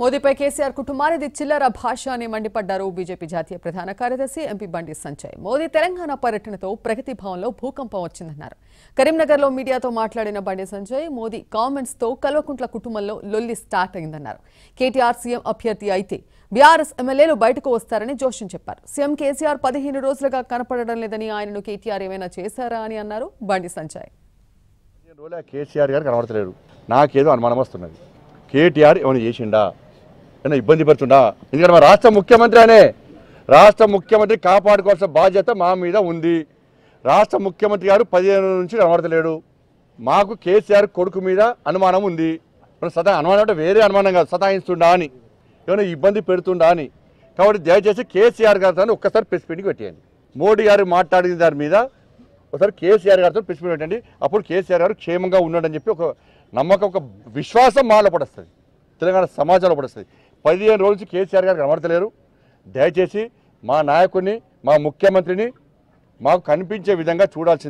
మోదీపై కేసీఆర్ కుటుంబానిది చిల్లర భాష అని మండిపడ్డారు బీజేపీ జాతీయ ప్రధాన కార్యదర్శి ఎంపీ బండి సంజయ్ మోదీ తెలంగాణ పర్యటనతో ప్రగతి భవన్లో భూకంపం వచ్చిందన్నారు కరీంనగర్లో మీడియాతో మాట్లాడిన బండి సంజయ్ మోదీ కామెంట్స్తో కల్వకుంట్ల కుటుంబంలో లొల్లి స్టార్ట్ అయిందన్నారు కేటీఆర్ సీఎం అభ్యర్థి అయితే బీఆర్ఎస్ ఎమ్మెల్యేలు బయటకు వస్తారని జోషన్ చెప్పారు సీఎం కేసీఆర్ పదిహేను రోజులుగా కనపడడం లేదని ఆయనను కేటీఆర్ ఏమైనా చేశారా అని అన్నారు బండి సంజయ్ కేసీఆర్ గారు కనబడతలేరు నాకేదో అనుమానం వస్తున్నది కేటీఆర్ ఏమైనా చేసిండా ఏమైనా ఇబ్బంది పడుతున్నా ఎందుకంటే మా రాష్ట్ర ముఖ్యమంత్రి అనే రాష్ట్ర ముఖ్యమంత్రి కాపాడుకోవాల్సిన బాధ్యత మా మీద ఉంది రాష్ట్ర ముఖ్యమంత్రి గారు పదిహేను నుంచి కనబడతలేడు మాకు కేసీఆర్ కొడుకు మీద అనుమానం ఉంది మనం సదా అనుమానం అంటే వేరే అనుమానం కాదు సతాయిస్తుండా అని ఏమైనా ఇబ్బంది పెడుతుండా అని కాబట్టి దయచేసి కేసీఆర్ గారితో ఒక్కసారి ప్రెస్ మీటింగ్ పెట్టేయండి మోడీ గారు మాట్లాడిన దాని మీద ఒకసారి కేసీఆర్ గారితో ప్రెస్ మీటింగ్ పెట్టండి అప్పుడు కేసీఆర్ గారు క్షేమంగా ఉన్నాడని చెప్పి ఒక నమ్మకం ఒక విశ్వాసం మాలో పడుస్తుంది తెలంగాణ సమాజంలో పడుస్తుంది పదిహేను రోజు కేసీఆర్ గారు కనబడతలేరు దయచేసి మా నాయకుడిని మా ముఖ్యమంత్రిని మాకు కనిపించే విధంగా చూడాల్సింది